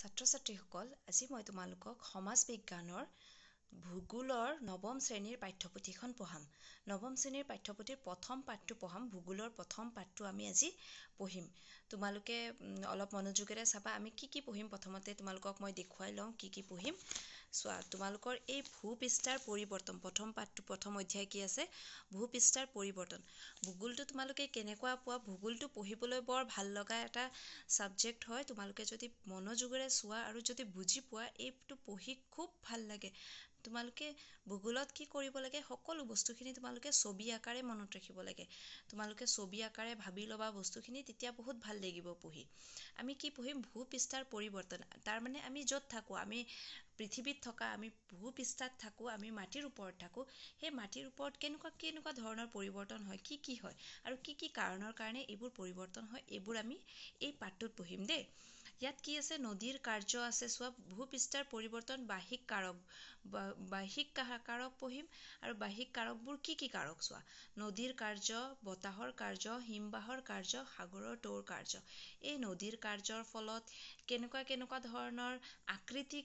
ছাত্ৰ ছাত্ৰীসকল আজি মই তোমালোকক সমাজ বিজ্ঞানৰ ভূগোলৰ নৱম শ্ৰেণীৰ পাঠ্যপুথিখন পঢ়াম নৱম শ্ৰেণীৰ পাঠ্যপুথিৰ প্ৰথম পাঠটো পঢ়াম ভূগোলৰ প্ৰথম পাঠটো আমি আজি পঢ়িম তোমালোকে অলপ মনোযোগেৰে চাবা আমি কি কি পঢ়িম প্ৰথমতে তোমালোকক মই দেখুৱাই লওঁ কি কি পঢ়িম চোৱা তোমালোকৰ এই ভূপৃষ্ঠাৰ পৰিৱৰ্তন প্ৰথম পাঠটো প্ৰথম অধ্যায় কি আছে ভূপৃষ্ঠাৰ পৰিৱৰ্তন ভূগোলটো তোমালোকে কেনেকুৱা পোৱা ভূগোলটো পঢ়িবলৈ বৰ ভাল লগা এটা ছাবজেক্ট হয় তোমালোকে যদি মনোযোগেৰে চোৱা আৰু যদি বুজি পোৱা এইটো পঢ়ি খুব ভাল লাগে তোমালোকে ভূগোলত কি কৰিব লাগে সকলো বস্তুখিনি তোমালোকে ছবি আকাৰে মনত ৰাখিব লাগে তোমালোকে ছবি আকাৰে ভাবি ল'বা বস্তুখিনি তেতিয়া বহুত ভাল লাগিব পঢ়ি আমি কি পঢ়িম ভূপৃষ্ঠাৰ পৰিৱৰ্তন তাৰমানে আমি য'ত থাকোঁ আমি পৃথিৱীত থকা আমি ভূ ভূপৃষ্ঠাত থাকো আমি মাটিৰ ওপৰত থাকো সেই মাটিৰ ওপৰত কেনেকুৱা কেনেকুৱা ধৰণৰ পৰিৱৰ্তন হয় কি কি হয় আৰু কি কি কাৰণৰ কাৰণে এইবোৰ পৰিৱৰ্তন হয় এইবোৰ আমি এই পাঠটোত পঢ়িম দেই ইয়াত কি আছে নদীৰ কাৰ্য আছে চোৱা ভূ ভূপৃষ্ঠাৰ পৰিৱৰ্তন বাহিক কাৰক বাহ্যিক কাৰক পঢ়িম আৰু বাহ্যিক কাৰকবোৰ কি কি কাৰক চোৱা নদীৰ কাৰ্য বতাহৰ কাৰ্য হিমবাহৰ কাৰ্য সাগৰৰ টৌৰ কাৰ্য এই নদীৰ কাৰ্যৰ ফলত কেনেকুৱা কেনেকুৱা ধৰণৰ আকৃতি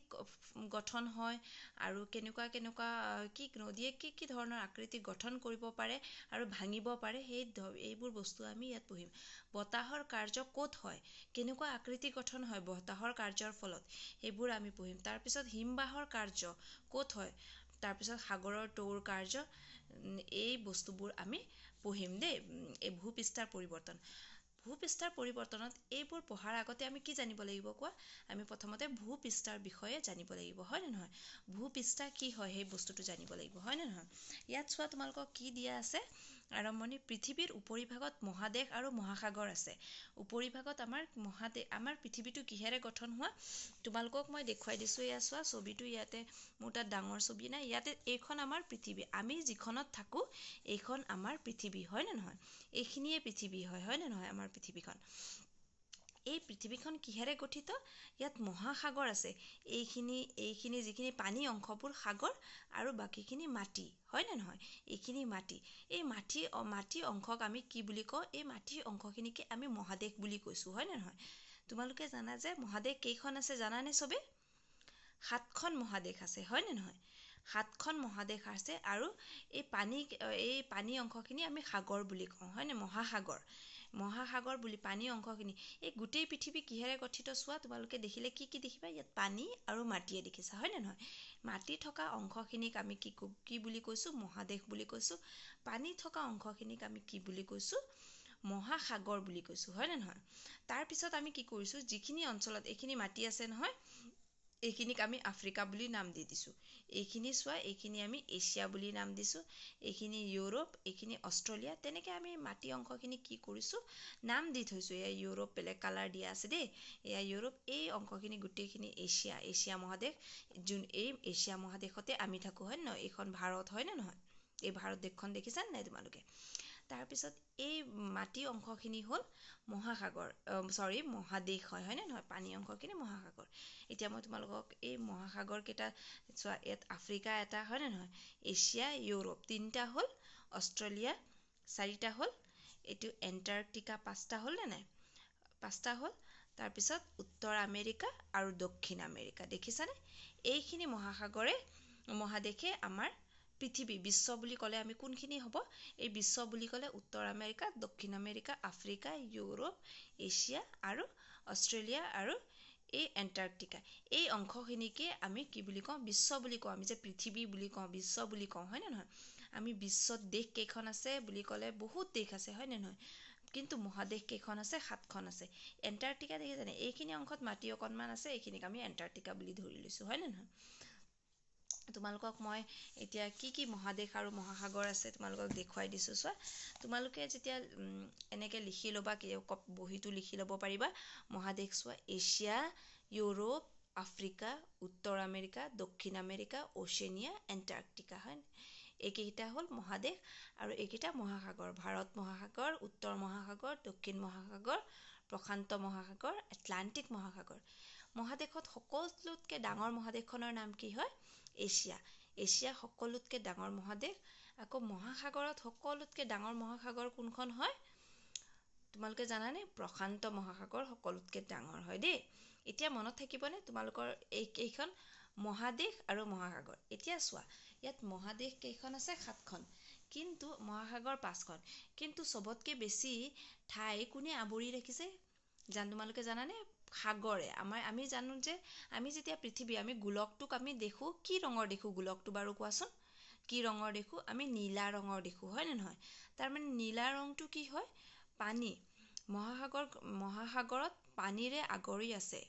গঠন হয় আৰু কেনেকুৱা কেনেকুৱা কি নদীয়ে কি কি ধৰণৰ আকৃতি গঠন কৰিব পাৰে আৰু ভাঙিব পাৰে সেই এইবোৰ বস্তু আমি ইয়াত পঢ়িম বতাহৰ কাৰ্য ক'ত হয় কেনেকুৱা আকৃতি গঠন হয় বতাহৰ কাৰ্যৰ ফলত সেইবোৰ আমি পঢ়িম তাৰপিছত হিমবাহৰ কাৰ্য ক'ত হয় তাৰপিছত সাগৰৰ তৌৰ কাৰ্য এই বস্তুবোৰ আমি পঢ়িম দেই এই ভূপৃষ্ঠাৰ পৰিৱৰ্তন ভূপৃষ্ঠাৰ পৰিৱৰ্তনত এইবোৰ পঢ়াৰ আগতে আমি কি জানিব লাগিব কোৱা আমি প্ৰথমতে ভূপৃষ্ঠাৰ বিষয়ে জানিব লাগিব হয় নে নহয় ভূপৃষ্ঠা কি হয় সেই বস্তুটো জানিব লাগিব হয়নে নহয় ইয়াত চোৱা তোমালোকক কি দিয়া আছে আৰম্ভণি পৃথিৱীৰ উপৰিভাগত মহাদেশ আৰু মহাসাগৰ আছে উপৰিভাগত আমাৰ মহাদেশ আমাৰ পৃথিৱীটো কিহেৰে গঠন হোৱা তোমালোকক মই দেখুৱাই দিছোঁ এয়া চোৱা ছবিটো ইয়াতে মোৰ তাত ডাঙৰ ছবি নাই ইয়াতে এইখন আমাৰ পৃথিৱী আমি যিখনত থাকোঁ এইখন আমাৰ পৃথিৱী হয় নে নহয় এইখিনিয়ে পৃথিৱী হয় হয় নে নহয় আমাৰ পৃথিৱীখন এই পৃথিৱীখন কিহেৰে গঠিত ইয়াত মহাসাগৰ আছে এইখিনি এইখিনি যিখিনি পানী অংশবোৰ সাগৰ আৰু বাকীখিনি মাটি হয় নে নহয় এইখিনি মাটি এই মাটি মাটি অংশক আমি কি বুলি কওঁ এই মাটি অংশখিনিকে আমি মহাদেশ বুলি কৈছোঁ নে নহয় তোমালোকে জানা যে মহাদেশ কেইখন আছে জানানে চবে সাতখন মহাদেশ আছে হয় নে নহয় সাতখন মহাদেশ আছে আৰু এই পানী এই পানী অংশখিনি আমি সাগৰ বুলি কওঁ হয় নে মহাসাগৰ মহাসাগৰ বুলি পানীৰ অংশখিনি এই গোটেই পৃথিৱী কিহেৰে গঠিত চোৱা তোমালোকে দেখিলে কি কি দেখিবা ইয়াত পানী আৰু মাটিয়ে দেখিছা হয় নে নহয় মাটি থকা অংশখিনিক আমি কি কি বুলি কৈছো মহাদেশ বুলি কৈছো পানী থকা অংশখিনিক আমি কি বুলি কৈছো মহাসাগৰ বুলি কৈছো হয় নে নহয় তাৰপিছত আমি কি কৰিছো যিখিনি অঞ্চলত এইখিনি মাটি আছে নহয় এইখিনিক আমি আফ্ৰিকা বুলি নাম দি দিছোঁ এইখিনি চোৱা এইখিনি আমি এছিয়া বুলি নাম দিছো এইখিনি ইউৰোপ এইখিনি অষ্ট্ৰেলিয়া তেনেকে আমি মাটি অংশখিনিক কি কৰিছোঁ নাম দি থৈছোঁ এয়া ইউৰোপ বেলেগ কালাৰ দিয়া আছে দেই এয়া ইউৰোপ এই অংশখিনি গোটেইখিনি এছিয়া এছিয়া মহাদেশ যোন এই এছিয়া মহাদেশতে আমি থাকোঁ হয় নে নহয় এইখন ভাৰত হয়নে নহয় এই ভাৰত দেশখন দেখিছা নাই তোমালোকে তাৰপিছত এই মাটি অংশখিনি হ'ল মহাসাগৰ চৰি মহাদেশ হয় হয়নে নহয় পানী অংশখিনি মহাসাগৰ এতিয়া মই তোমালোকক এই মহাসাগৰকেইটা চোৱা ইয়াত আফ্ৰিকা এটা হয়নে নহয় এছিয়া ইউৰোপ তিনিটা হ'ল অষ্ট্ৰেলিয়া চাৰিটা হ'ল এইটো এণ্টাৰ্কটিকা পাঁচটা হ'ল নে নাই পাঁচটা হ'ল তাৰপিছত উত্তৰ আমেৰিকা আৰু দক্ষিণ আমেৰিকা দেখিছানে এইখিনি মহাসাগৰে মহাদেশে আমাৰ পৃথিৱী বিশ্ব বুলি ক'লে আমি কোনখিনি হ'ব এই বিশ্ব বুলি ক'লে উত্তৰ আমেৰিকা দক্ষিণ আমেৰিকা আফ্ৰিকা ইউৰোপ এছিয়া আৰু অষ্ট্ৰেলিয়া আৰু এই এণ্টাৰ্কটিকা এই অংশখিনিকে আমি কি বুলি কওঁ বিশ্ব বুলি কওঁ আমি যে পৃথিৱী বুলি কওঁ বিশ্ব বুলি কওঁ হয়নে নহয় আমি বিশ্বত দেশ কেইখন আছে বুলি ক'লে বহুত দেশ আছে হয়নে নহয় কিন্তু মহাদেশ কেইখন আছে সাতখন আছে এণ্টাৰ্কটিকা দেখিছেনে এইখিনি অংশত মাটি অকণমান আছে এইখিনিক আমি এণ্টাৰ্কটিকা বুলি ধৰি লৈছোঁ হয়নে নহয় তোমালোকক মই এতিয়া কি কি মহাদেশ আৰু মহাসাগৰ আছে তোমালোকক দেখুৱাই দিছোঁ চোৱা তোমালোকে যেতিয়া এনেকৈ লিখি ল'বা বহীটো লিখি ল'ব পাৰিবা মহাদেশ চোৱা এছিয়া ইউৰোপ আফ্ৰিকা উত্তৰ আমেৰিকা দক্ষিণ আমেৰিকা অ'চেনিয়া এণ্টাৰ্কটিকা হয় এইকেইটা হ'ল মহাদেশ আৰু এইকেইটা মহাসাগৰ ভাৰত মহাসাগৰ উত্তৰ মহাসাগৰ দক্ষিণ মহাসাগৰ প্ৰশান্ত মহাসাগৰ এটলাণ্টিক মহাসাগৰ মহাদেশত সকলোতকৈ ডাঙৰ মহাদেশখনৰ নাম কি হয় এছিয়া এছিয়া সকলোতকে ডাঙৰ মহাদেশ আকৌ মহাসাগৰত সকলোতকে ডাঙৰ মহাসাগৰ কোনখন হয় তোমালোকে জানানে প্ৰশান্ত মহাসাগৰ সকলোতকে ডাঙৰ হয় দেই এতিয়া মনত থাকিবনে তোমালোকৰ এই কেইখন মহাদেশ আৰু মহাসাগৰ এতিয়া চোৱা ইয়াত মহাদেশ কেইখন আছে সাতখন কিন্তু মহাসাগৰ পাঁচখন কিন্তু চবতকে বেছি ঠাই কোনে আৱৰি ৰাখিছে জান তোমালোকে জানানে সাগৰে আমাৰ আমি জানো যে আমি যেতিয়া পৃথিৱী আমি গোলকটোক আমি দেখোঁ কি ৰঙৰ দেখোঁ গোলকটো বাৰু কোৱাচোন কি ৰঙৰ দেখোঁ আমি নীলা ৰঙৰ দেখোঁ হয়নে নহয় তাৰমানে নীলা ৰঙটো কি হয় পানী মহাসাগৰ মহাসাগৰত পানীৰে আগৰি আছে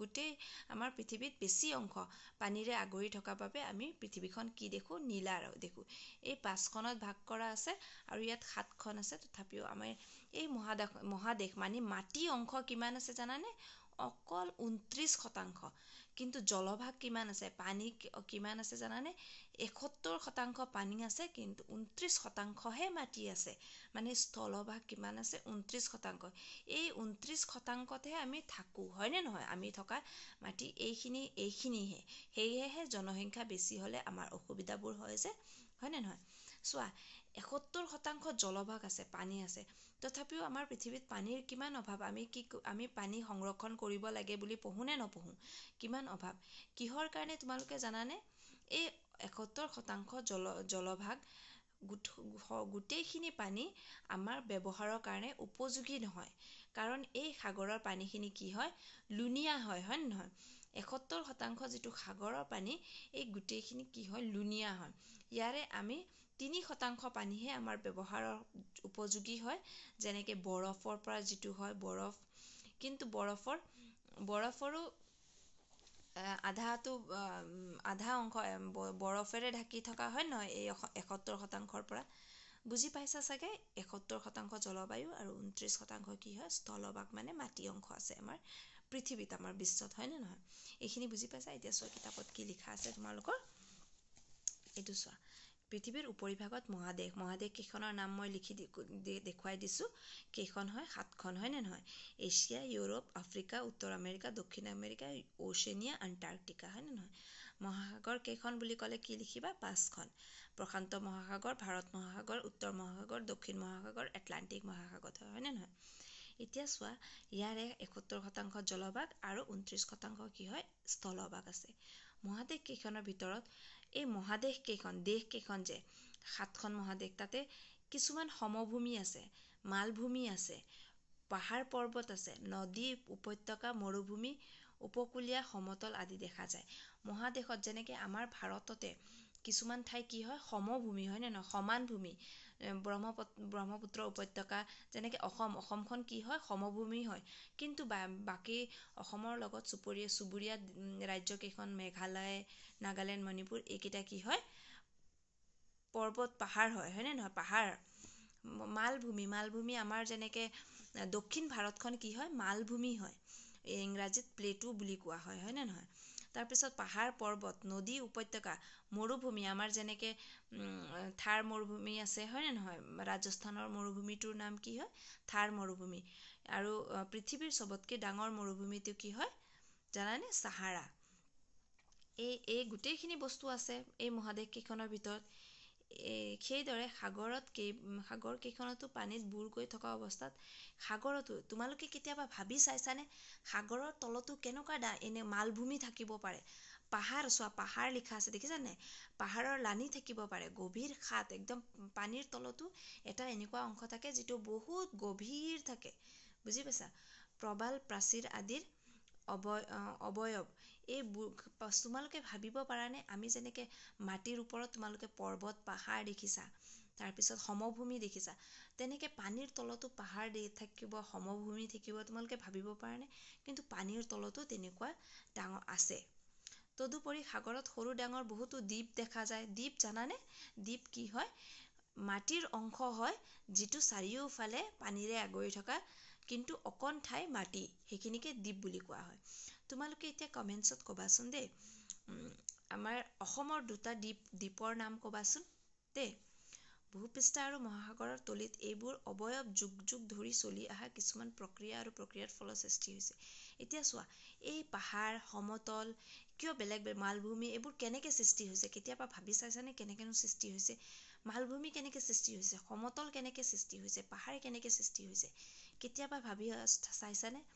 গোটেই আমাৰ পৃথিৱীত বেছি অংশ পানীৰে আগুৰি থকা বাবে আমি পৃথিৱীখন কি দেখো নীলা দেখোঁ এই পাঁচখনত ভাগ কৰা আছে আৰু ইয়াত সাতখন আছে তথাপিও আমাৰ এই মহাদেশ মহাদেশ মানে মাটি অংশ কিমান আছে জানানে অকল ঊনত্ৰিশ শতাংশ কিন্তু জলভাগ কিমান আছে পানী কিমান আছে জানানে এসত্তৰ শতাংশ পানী আছে কিন্তু ঊনত্ৰিছ শতাংশহে মাটি আছে মানে স্থলভাগ কিমান আছে ঊনত্ৰিছ শতাংশ এই ঊনত্ৰিছ শতাংশতহে আমি থাকোঁ হয়নে নহয় আমি থকা মাটি এইখিনি এইখিনিহে সেয়েহে জনসংখ্যা বেছি হ'লে আমাৰ অসুবিধাবোৰ হয় যে হয়নে নহয় চোৱা এসত্তৰ শতাংশ জলভাগ আছে পানী আছে তথাপিও আমাৰ পৃথিৱীত পানীৰ কিমান অভাৱ আমি কি আমি পানী সংৰক্ষণ কৰিব লাগে বুলি পঢ়োঁ নে নপঢ়োঁ কিমান অভাৱ কিহৰ কাৰণে তোমালোকে জানানে এই একসত্তৰ শতাংশ জল জলভাগ গোটেইখিনি পানী আমাৰ ব্যৱহাৰৰ কাৰণে উপযোগী নহয় কাৰণ এই সাগৰৰ পানীখিনি কি হয় লুণীয়া হয় হয় নে নহয় এসত্তৰ শতাংশ যিটো সাগৰৰ পানী এই গোটেইখিনি কি হয় লুণীয়া হয় ইয়াৰে আমি তিনি শতাংশ পানীহে আমাৰ ব্যৱহাৰৰ উপযোগী হয় যেনেকৈ বৰফৰ পৰা যিটো হয় বৰফ কিন্তু বৰফৰ বৰফৰো আধাটো আধা অংশ বৰফেৰে ঢাকি থকা হয় নহয় এই এসত্তৰ শতাংশৰ পৰা বুজি পাইছা চাগে এসত্তৰ শতাংশ জলবায়ু আৰু ঊনত্ৰিশ শতাংশ কি হয় স্থলভাগ মানে মাটি অংশ আছে আমাৰ পৃথিৱীত আমাৰ বিশ্বত হয় নে নহয় এইখিনি বুজি পাইছা এতিয়া চোৱা কিতাপত কি লিখা আছে তোমালোকৰ এইটো চোৱা পৃথিৱীৰ উপৰিভাগত মহাদেশ মহাদেশ কেইখনৰ নাম মই লিখি দেখুৱাই দিছোঁ কেইখন হয় সাতখন হয় নে নহয় এছিয়া ইউৰোপ আফ্ৰিকা উত্তৰ আমেৰিকা দক্ষিণ আমেৰিকা অ'চেনিয়া আণ্টাৰ্কটিকা নে নহয় মহাসাগৰ কেইখন বুলি ক'লে কি লিখিবা পাঁচখন প্ৰশান্ত মহাসাগৰ ভাৰত মহাসাগৰ উত্তৰ মহাসাগৰ দক্ষিণ মহাসাগৰ এটলাণ্টিক মহাসাগৰ হয় নে নহয় এতিয়া চোৱা ইয়াৰে এসত্তৰ শতাংশ জলভাগ আৰু ঊনত্ৰিশ শতাংশ কি হয় স্থলভাগ আছে মহাদেশ কেইখনৰ ভিতৰত এই মহাদেশ কেইখন দেশ কেইখন যে সাতখন মহাদেশ তাতে কিছুমান সমভূমি আছে মালভূমি আছে পাহাৰ পৰ্বত আছে নদী উপত্যকা মৰুভূমি উপকূলীয়া সমতল আদি দেখা যায় মহাদেশত যেনেকে আমাৰ ভাৰততে কিছুমান ঠাই কি হয় সমভূমি হয় নে নহয় সমান ভূমি ব্ৰহ্মপুত্ৰ ব্ৰহ্মপুত্ৰ উপত্যকা যেনেকে অসম অসমখন কি হয় সমভূমি হয় কিন্তু বা বাকী অসমৰ লগত চুবুৰীয়া ৰাজ্য় কেইখন মেঘালয় নাগালেণ্ড মণিপুৰ এইকেইটা কি হয় পৰ্বত পাহাৰ হয় হয় নে নহয় পাহাৰ মালভূমি মালভূমি আমাৰ যেনেকে দক্ষিণ ভাৰতখন কি হয় মালভূমি হয় ইংৰাজীত প্লেটু বুলি কোৱা হয় হয়নে নহয় তাৰপিছত পাহাৰ পৰ্বত নদী উপত্যকা মৰুভূমি আমাৰ যেনেকৈ থাৰ মৰুভূমি আছে হয়নে নহয় ৰাজস্থানৰ মৰুভূমিটোৰ নাম কি হয় থাৰ মৰুভূমি আৰু পৃথিৱীৰ চবতকৈ ডাঙৰ মৰুভূমিটো কি হয় জানানে চাহাৰা এই এই গোটেইখিনি বস্তু আছে এই মহাদেশকেইখনৰ ভিতৰত সেইদৰে সাগৰত কেই সাগৰ কেইখনতো পানীত বুৰ গৈ থকা অৱস্থাত সাগৰতো তোমালোকে কেতিয়াবা ভাবি চাইছানে সাগৰৰ তলতো কেনেকুৱা ডা এনে মালভূমি থাকিব পাৰে পাহাৰ চোৱা পাহাৰ লিখা আছে দেখিছানে পাহাৰৰ লানি থাকিব পাৰে গভীৰ সাত একদম পানীৰ তলতো এটা এনেকুৱা অংশ থাকে যিটো বহুত গভীৰ থাকে বুজি পাইছা প্ৰবাল প্ৰাচীৰ আদিৰ অৱয় অৱয়ৱ এই তোমালোকে ভাবিব পাৰানে আমি যেনেকে মাটিৰ ওপৰত তোমালোকে পৰ্বত পাহাৰ দেখিছা তাৰপিছত সমভূমি দেখিছা তেনেকে পানীৰ তলতো পাহাৰ থাকিব সমভূমি থাকিব তোমালোকে ভাবিব পাৰানে কিন্তু পানীৰ তলতো তেনেকুৱা ডাঙৰ আছে তদুপৰি সাগৰত সৰু ডাঙৰ বহুতো দ্বীপ দেখা যায় দ্বীপ জানানে দ্বীপ কি হয় মাটিৰ অংশ হয় যিটো চাৰিওফালে পানীৰে আগুৰি থকা কিন্তু অকণ ঠাই মাটি সেইখিনিকে দ্বীপ বুলি কোৱা হয় তোমালোকে এতিয়া কমেণ্টছত ক'বাচোন দেই আমাৰ অসমৰ দুটা দ্বীপ দ্বীপৰ নাম ক'বাচোন দেই ভূপৃষ্ঠা আৰু মহাসাগৰৰ তলিত এইবোৰ অৱয়ব যুগ যুগ ধৰি চলি অহা কিছুমান প্ৰক্ৰিয়া আৰু প্ৰক্ৰিয়াৰ ফলত সৃষ্টি হৈছে এতিয়া চোৱা এই পাহাৰ সমতল কিয় বেলেগ বেলেগ মালভূমি এইবোৰ কেনেকৈ সৃষ্টি হৈছে কেতিয়াবা ভাবি চাইছানে কেনেকৈনো সৃষ্টি হৈছে মালভূমি কেনেকৈ সৃষ্টি হৈছে সমতল কেনেকৈ সৃষ্টি হৈছে পাহাৰ কেনেকৈ সৃষ্টি হৈছে কেতিয়াবা ভাবি চাইছানে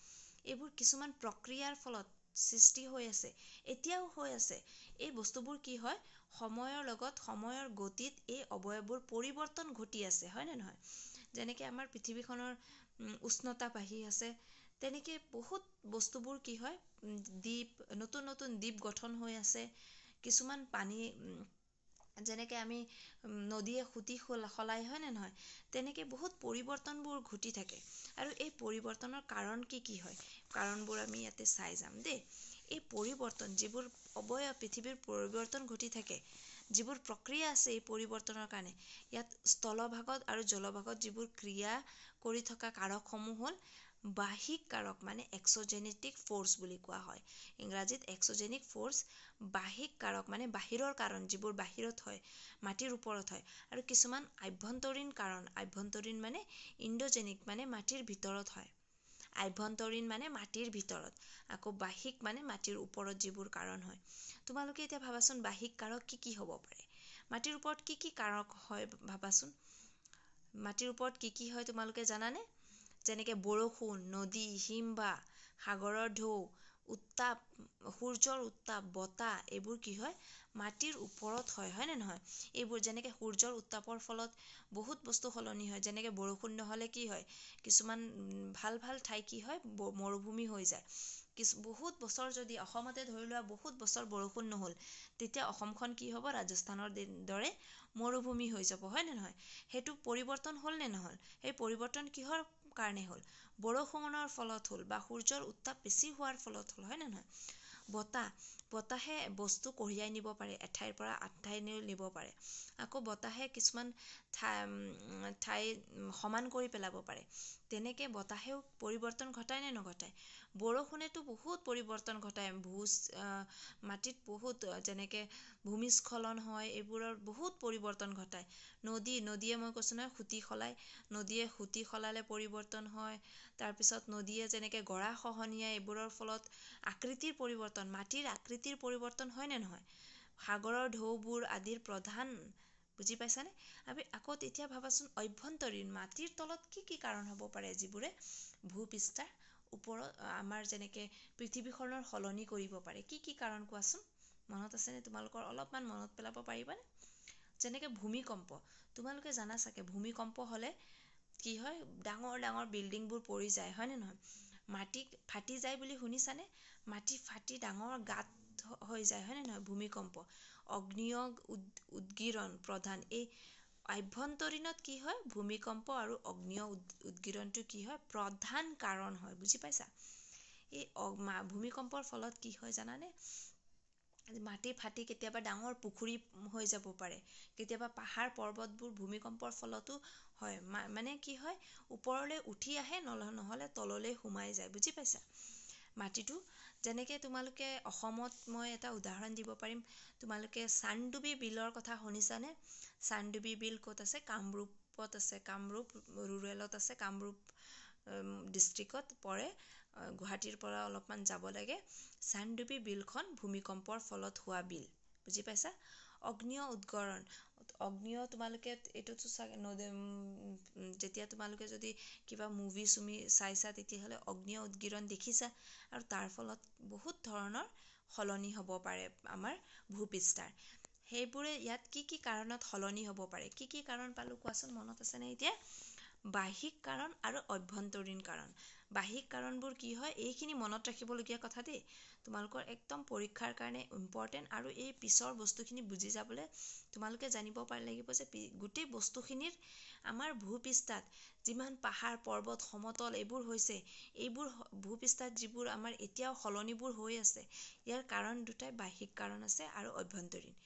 এইবোৰ কিছুমান প্ৰক্ৰিয়াৰ ফলত সৃষ্টি হৈ আছে এতিয়াও হৈ আছে এই বস্তুবোৰ কি হয় সময়ৰ লগত সময়ৰ গতিত এই অৱয়ববোৰ পৰিৱৰ্তন ঘটি আছে হয় নে নহয় যেনেকে আমাৰ পৃথিৱীখনৰ উষ্ণতা বাঢ়ি আছে তেনেকে বহুত বস্তুবোৰ কি হয় দ্বীপ নতুন নতুন দ্বীপ গঠন হৈ আছে কিছুমান পানী যেনেকৈ আমি নদীয়ে সুতি সল সলাই হয়নে নহয় তেনেকৈ বহুত পৰিৱৰ্তনবোৰ ঘটি থাকে আৰু এই পৰিৱৰ্তনৰ কাৰণ কি কি হয় কাৰণবোৰ আমি ইয়াতে চাই যাম দেই এই পৰিৱৰ্তন যিবোৰ অৱয় পৃথিৱীৰ পৰিৱৰ্তন ঘটি থাকে যিবোৰ প্ৰক্ৰিয়া আছে এই পৰিৱৰ্তনৰ কাৰণে ইয়াত স্থলভাগত আৰু জলভাগত যিবোৰ ক্ৰিয়া কৰি থকা কাৰকসমূহ হ'ল বাহিক কাৰক মানে এক্সজেনেটিক ফ'ৰ্চ বুলি কোৱা হয় ইংৰাজীত এক্সজেনিক ফ'ৰ্চ বাহিক কাৰক মানে বাহিৰৰ কাৰণ যিবোৰ বাহিৰত হয় মাটিৰ ওপৰত হয় আৰু কিছুমান আভ্যন্তৰীণ কাৰণ আভ্যন্তৰীণ মানে ইণ্ডজেনিক মানে মাটিৰ ভিতৰত হয় আভ্যন্তৰীণ মানে মাটিৰ ভিতৰত আকৌ বাহিক মানে মাটিৰ ওপৰত যিবোৰ কাৰণ হয় তোমালোকে এতিয়া ভাবাচোন বাহিক কাৰক কি কি হ'ব পাৰে মাটিৰ ওপৰত কি কি কাৰক হয় ভাবাচোন মাটিৰ ওপৰত কি কি হয় তোমালোকে জানানে যেনেকে বৰষুণ নদী হিম বা সাগৰৰ ঢৌ উত্তাপ সূৰ্যৰ উত্তাপ বতাহ এইবোৰ কি হয় মাটিৰ ওপৰত হয় নে নহয় এইবোৰ যেনেকে সূৰ্যৰ উত্তাপৰ ফলত বহুত বস্তু সলনি হয় যেনেকে বৰষুণ নহ'লে কি হয় কিছুমান ভাল ভাল ঠাই কি হয় মৰুভূমি হৈ যায় কিছু বহুত বছৰ যদি অসমতে ধৰি লোৱা বহুত বছৰ বৰষুণ নহ'ল তেতিয়া অসমখন কি হ'ব ৰাজস্থানৰ দৰে মৰুভূমি হৈ যাব হয় নে নহয় সেইটো পৰিৱৰ্তন নে নহ'ল সেই পৰিৱৰ্তন কিহৰ কাৰণে হ'ল বৰষুণৰ ফলত হ'ল বা সূৰ্যৰ উত্তাপ বেছি হোৱাৰ ফলত হ'ল হয়নে নহয় বতাহ বতাহে বস্তু কঢ়িয়াই নিব পাৰে এঠাইৰ পৰা আন ঠাই নিব পাৰে আকৌ বতাহে কিছুমান ঠাই সমান কৰি পেলাব পাৰে তেনেকে বতাহেও পৰিৱৰ্তন ঘটায় নে নঘটায় বৰষুণেতো বহুত পৰিৱৰ্তন ঘটায় ভূ মাটিত বহুত যেনেকৈ ভূমিস্খলন হয় এইবোৰৰ বহুত পৰিৱৰ্তন ঘটায় নদী নদীয়ে মই কৈছোঁ নহয় সুঁতি সলায় নদীয়ে সুঁতি সলালে পৰিৱৰ্তন হয় তাৰপিছত নদীয়ে যেনেকৈ গৰা খহনীয়া এইবোৰৰ ফলত আকৃতিৰ পৰিৱৰ্তন মাটিৰ আকৃতিৰ পৰিৱৰ্তন হয়নে নহয় সাগৰৰ ঢৌবোৰ আদিৰ প্ৰধান বুজি পাইছানে আমি আকৌ এতিয়া ভাবাচোন অভ্যন্তৰীণ মাটিৰ তলত কি কি কাৰণ হ'ব পাৰে যিবোৰে ভূ ভূপৃষ্ঠাৰ ওপৰত আমাৰ যেনেকৈ পৃথিৱীখনৰ সলনি কৰিব পাৰে কি কি কাৰণ কোৱাচোন মনত আছেনে তোমালোকৰ অলপমান মনত পেলাব পাৰিবানে যেনেকৈ ভূমিকম্প তোমালোকে জানা চাগে ভূমিকম্প হ'লে কি হয় ডাঙৰ ডাঙৰ বিল্ডিংবোৰ পৰি যায় হয়নে নহয় মাটি ফাটি যায় বুলি শুনিছানে মাটি ফাটি ডাঙৰ গাত হৈ যায় হয়নে নহয় ভূমিকম্প অগ্নিয়গ উদ প্ৰধান এই আভ্যন্তৰীণত কি হয় ভূমিকম্প আৰু অগ্নিয় উদগিৰণটো কি হয় প্ৰধান কাৰণ হয় বুজি পাইছা এই ভূমিকম্পৰ ফলত কি হয় জানানে মাটি ফাটি কেতিয়াবা ডাঙৰ পুখুৰী হৈ যাব পাৰে কেতিয়াবা পাহাৰ পৰ্বতবোৰ ভূমিকম্পৰ ফলতো হয় মানে কি হয় ওপৰলৈ উঠি আহে নহ'লে তললৈ সোমাই যায় বুজি পাইছা মাটিটো যেনেকৈ তোমালোকে অসমত মই এটা উদাহৰণ দিব পাৰিম তোমালোকে চানডুবি বিলৰ কথা শুনিছানে চানডুবি বিল ক'ত আছে কামৰূপত আছে কামৰূপ ৰুৰেলত আছে কামৰূপ ডিষ্ট্ৰিক্টত পৰে গুৱাহাটীৰ পৰা অলপমান যাব লাগে চানডুবি বিলখন ভূমিকম্পৰ ফলত হোৱা বিল বুজি পাইছা অগ্নি উদগৰণ অগ্নিও তোমালোকে এইটোতো যেতিয়া তোমালোকে যদি কিবা মুভি চুমি চাইছা তেতিয়াহ'লে অগ্নিয় উদগিৰণ দেখিছা আৰু তাৰ ফলত বহুত ধৰণৰ সলনি হ'ব পাৰে আমাৰ ভূপৃষ্ঠাৰ সেইবোৰে ইয়াত কি কি কাৰণত সলনি হ'ব পাৰে কি কি কাৰণ পালো কোৱাচোন মনত আছেনে এতিয়া বাহ্যিক কাৰণ আৰু অভ্যন্তৰীণ কাৰণ বাহিক কাৰণবোৰ কি হয় এইখিনি মনত ৰাখিবলগীয়া কথা দেই তোমালোকৰ একদম পৰীক্ষাৰ কাৰণে ইম্পৰ্টেণ্ট আৰু এই পিছৰ বস্তুখিনি বুজি যাবলৈ তোমালোকে জানিব পাৰি লাগিব যে গোটেই বস্তুখিনিৰ আমাৰ ভূপৃষ্ঠাত যিমান পাহাৰ পৰ্বত সমতল এইবোৰ হৈছে এইবোৰ ভূপৃষ্ঠাত যিবোৰ আমাৰ এতিয়াও সলনিবোৰ হৈ আছে ইয়াৰ কাৰণ দুটাই বাহ্যিক কাৰণ আছে আৰু অভ্যন্তৰীণ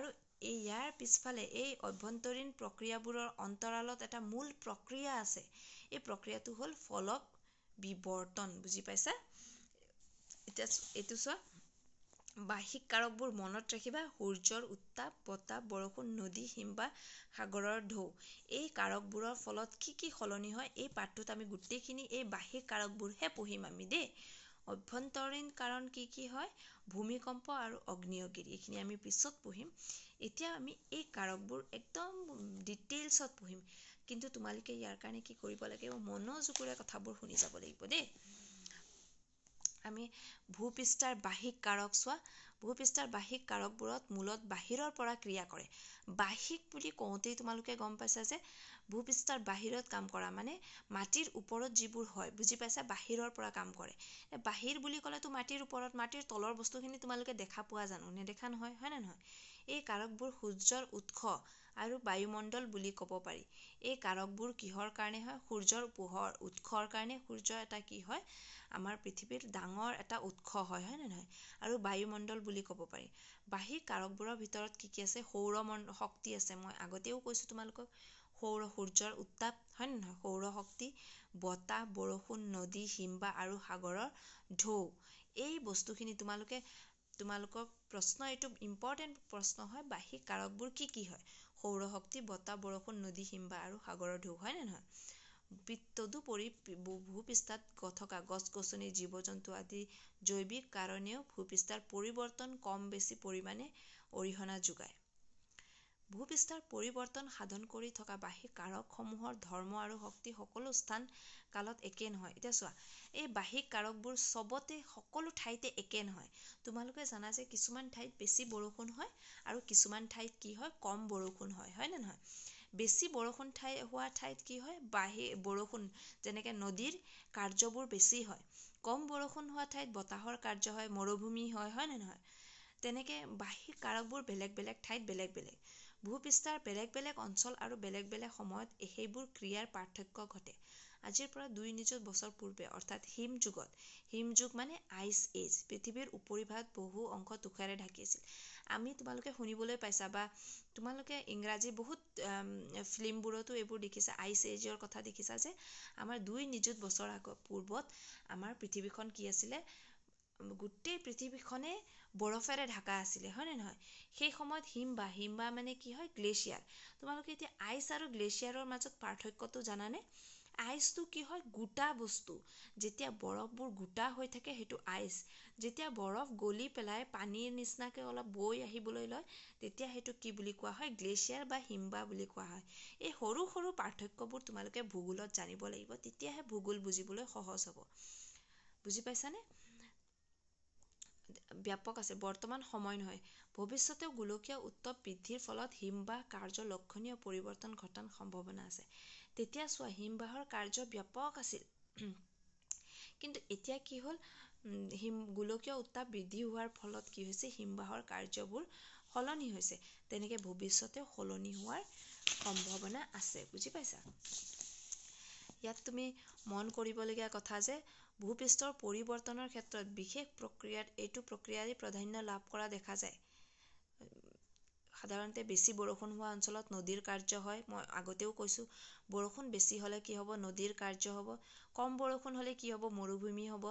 আৰু এই ইয়াৰ পিছফালে এই অভ্যন্তৰীণ প্ৰক্ৰিয়াবোৰৰ অন্তৰালত এটা মূল প্ৰক্ৰিয়া আছে এই প্ৰক্ৰিয়াটো হ'ল ফলক বিৱৰ্তন বুজি পাইছা এতিয়া এইটো চোৱা বাহ্যিক কাৰকবোৰ মনত ৰাখিবা সূৰ্যৰ উত্তাপ বতাহ বৰষুণ নদী হিম বা সাগৰৰ ঢৌ এই কাৰকবোৰৰ ফলত কি কি সলনি হয় এই পাঠটোত আমি গোটেইখিনি এই বাহ্যিক কাৰকবোৰহে পঢ়িম আমি দেই অভ্যন্তৰীণ কাৰণ কি কি হয় ভূমিকম্প আৰু অগ্নিয়গিৰি এইখিনি আমি পিছত পঢ়িম এতিয়া আমি এই কাৰকবোৰ একদম ডিটেইলছত পঢ়িম কিন্তু তোমালোকে ইয়াৰ কাৰণে কি কৰিব লাগে মনোযোগেৰে কথাবোৰ শুনি যাব লাগিব দেই আমি ভূপৃষ্ঠাৰ বাহিক কাৰক চোৱা ভূপৃষ্ঠাৰ বাহিক কাৰকবোৰত মূলত বাহিৰৰ পৰা ক্ৰিয়া কৰে বাহিক বুলি কওঁতেই তোমালোকে গম পাইছা যে ভূপৃষ্ঠাৰ বাহিৰত কাম কৰা মানে মাটিৰ ওপৰত যিবোৰ হয় বুজি পাইছা বাহিৰৰ পৰা কাম কৰে বাহিৰ বুলি ক'লেতো মাটিৰ ওপৰত মাটিৰ তলৰ বস্তুখিনি তোমালোকে দেখা পোৱা জানো নেদেখা নহয় হয় নে নহয় এই কাৰকবোৰ সূৰ্যৰ উৎস আৰু বায়ুমণ্ডল বুলি ক'ব পাৰি এই কাৰকবোৰ কিহৰ কাৰণে হয় সূৰ্যৰ পোহৰ উৎসৰ কাৰণে সূৰ্য এটা কি হয় আমাৰ পৃথিৱীৰ ডাঙৰ এটা উৎস হয় হয় নে নহয় আৰু বায়ুমণ্ডল বুলি ক'ব পাৰি বাহিৰ কাৰকবোৰৰ ভিতৰত কি কি আছে সৌৰ মন শক্তি আছে মই আগতেও কৈছো তোমালোকক সৌৰ সূৰ্যৰ উত্তাপ হয় নে নহয় সৌৰ শক্তি বতাহ বৰষুণ নদী হিম্বা আৰু সাগৰৰ ঢৌ এই বস্তুখিনি তোমালোকে তোমালোকৰ প্ৰশ্ন এইটো ইম্পৰ্টেণ্ট প্ৰশ্ন হয় বাহিৰ কাৰকবোৰ কি কি হয় সৌৰশক্তি বতাহ বৰষুণ নদী হিম্বা আৰু সাগৰৰ ঢৌ হয় নে নহয় তদুপৰি ভূপৃষ্ঠাত থকা গছ গছনি জীৱ জন্তু আদি জৈৱিক কাৰণেও ভূপৃষ্ঠাৰ পৰিৱৰ্তন কম বেছি পৰিমাণে অৰিহণা যোগায় ভূবিস্তাৰ পৰিৱৰ্তন সাধন কৰি থকা বাহিক কাৰকসমূহৰ ধৰ্ম আৰু শক্তি সকলো স্থান কালত একে নহয় এতিয়া চোৱা এই বাহিক কাৰকবোৰ চবতে সকলো ঠাইতে একে নহয় তোমালোকে জানা যে কিছুমান ঠাইত বেছি বৰষুণ হয় আৰু কিছুমান ঠাইত কি হয় কম বৰষুণ হয় হয়নে নহয় বেছি বৰষুণ ঠাই হোৱা ঠাইত কি হয় বাহি বৰষুণ যেনেকৈ নদীৰ কাৰ্যবোৰ বেছি হয় কম বৰষুণ হোৱা ঠাইত বতাহৰ কাৰ্য হয় মৰুভূমি হয় হয়নে নহয় তেনেকৈ বাহিৰ কাৰকবোৰ বেলেগ বেলেগ ঠাইত বেলেগ বেলেগ ভূ ভূপৃষ্ঠাৰ বেলেগ বেলেগ অঞ্চল আৰু বেলেগ বেলেগ সময়ত সেইবোৰ ক্ৰিয়াৰ পাৰ্থক্য ঘটে আজিৰ পৰা দুই নিযুত বছৰ পূৰ্বে অৰ্থাৎ হিম যুগত হিম যুগ মানে আইচ এজ পৃথিৱীৰ উপৰিভাগ বহু অংশ তুষাৰে ঢাকি আছিল আমি তোমালোকে শুনিবলৈ পাইছা বা তোমালোকে ইংৰাজী বহুত ফিল্মবোৰতো এইবোৰ দেখিছা আইচ এজৰ কথা দেখিছা যে আমাৰ দুই নিযুত বছৰ আগ পূৰ্বত আমাৰ পৃথিৱীখন কি আছিলে গোটেই পৃথিৱীখনে বৰফেৰে ঢাকা আছিলে হয় নে নহয় সেই সময়ত হিমবাহ হিমবাহ মানে কি হয় গ্লেচিয়াৰ তোমালোকে এতিয়া আইচ আৰু গ্লেচিয়াৰৰ মাজত পাৰ্থক্যটো জানানে আইচটো কি হয় গোটা বস্তু যেতিয়া বৰফবোৰ গোটা হৈ থাকে সেইটো আইচ যেতিয়া বৰফ গলি পেলাই পানীৰ নিচিনাকে অলপ বৈ আহিবলৈ লয় তেতিয়া সেইটো কি বুলি কোৱা হয় গ্লেচিয়াৰ বা হিমবাহ বুলি কোৱা হয় এই সৰু সৰু পাৰ্থক্যবোৰ তোমালোকে ভূগোলত জানিব লাগিব তেতিয়াহে ভূগোল বুজিবলৈ সহজ হ'ব বুজি পাইছানে ব্যাপক আছে বৰ্তমান সময় নহয় ভৱিষ্যতেও গোলকীয় উত্তপ বৃদ্ধিৰ ফলত হিমবাহ কাৰ্য লক্ষণীয় পৰিৱৰ্তন ঘটাৰ সম্ভাৱনা আছে তেতিয়া চোৱা হিমবাহৰ কাৰ্য ব্যাপক আছিল কিন্তু এতিয়া কি হ'ল হিম গোলকীয় উত্তাপ বৃদ্ধি হোৱাৰ ফলত কি হৈছে হিমবাহৰ কাৰ্যবোৰ সলনি হৈছে তেনেকে ভৱিষ্যতেও সলনি হোৱাৰ সম্ভাৱনা আছে বুজি পাইছা ইয়াত তুমি মন কৰিবলগীয়া কথা যে ভূপৃষ্ঠৰ পৰিৱৰ্তনৰ ক্ষেত্ৰত বিশেষ প্ৰক্ৰিয়াত এইটো প্ৰক্ৰিয়াৰে প্ৰাধান্য লাভ কৰা দেখা যায় সাধাৰণতে বেছি বৰষুণ হোৱা অঞ্চলত নদীৰ কাৰ্য হয় মই আগতেও কৈছো বৰষুণ বেছি হ'লে কি হ'ব নদীৰ কাৰ্য হ'ব কম বৰষুণ হ'লে কি হ'ব মৰুভূমি হ'ব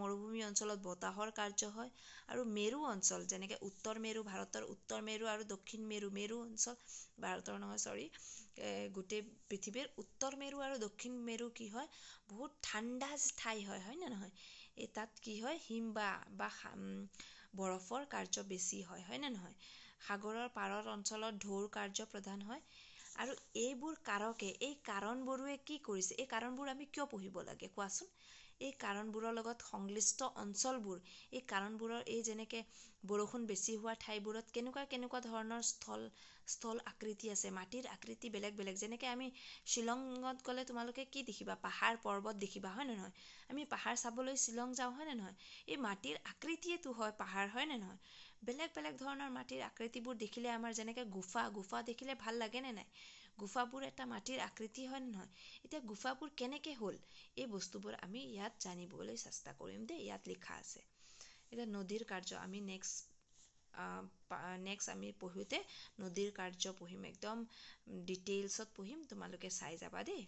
মৰুভূমি অঞ্চলত বতাহৰ কাৰ্য হয় আৰু মেৰু অঞ্চল যেনেকে উত্তৰ মেৰু ভাৰতৰ উত্তৰ মেৰু আৰু দক্ষিণ মেৰু মেৰু অঞ্চল ভাৰতৰ নহয় চৰি গোটেই পৃথিৱীৰ উত্তৰ মেৰু আৰু দক্ষিণ মেৰু কি হয় বহুত ঠাণ্ডা ঠাই হয় হয়নে নহয় এই তাত কি হয় হিম বা বা বৰফৰ কাৰ্য বেছি হয় হয়নে নহয় সাগৰৰ পাৰৰ অঞ্চলত ঢৌৰ কাৰ্য প্ৰধান হয় আৰু এইবোৰ কাৰকে এই কাৰণবোৰে কি কৰিছে এই কাৰণবোৰ আমি কিয় পঢ়িব লাগে কোৱাচোন এই কাৰণবোৰৰ লগত সংশ্লিষ্ট অঞ্চলবোৰ এই কাৰণবোৰৰ এই যেনেকে বৰষুণ বেছি হোৱা ঠাইবোৰত কেনেকুৱা কেনেকুৱা ধৰণৰ স্থল স্থল আকৃতি আছে মাটিৰ আকৃতি বেলেগ বেলেগ যেনেকে আমি শ্বিলঙত গ'লে তোমালোকে কি দেখিবা পাহাৰ পৰ্বত দেখিবা হয়নে নহয় আমি পাহাৰ চাবলৈ শ্বিলং যাওঁ হয় নে নহয় এই মাটিৰ আকৃতিয়েতো হয় পাহাৰ হয় নে নহয় বেলেগ বেলেগ ধৰণৰ মাটিৰ আকৃতিবোৰ দেখিলে আমাৰ যেনেকে গুফা গুফা দেখিলে ভাল লাগেনে নাই গুফাবোৰ এটা মাটিৰ আকৃতি হয়নে নহয় এতিয়া গুফাবোৰ কেনেকৈ হ'ল এই বস্তুবোৰ আমি ইয়াত জানিবলৈ চেষ্টা কৰিম দেই ইয়াত লিখা আছে এতিয়া নদীৰ কাৰ্য আমি নেক্সট নেক্সট আমি পঢ়োঁতে নদীৰ কাৰ্য পঢ়িম একদম ডিটেইলছত পঢ়িম তোমালোকে চাই যাবা দেই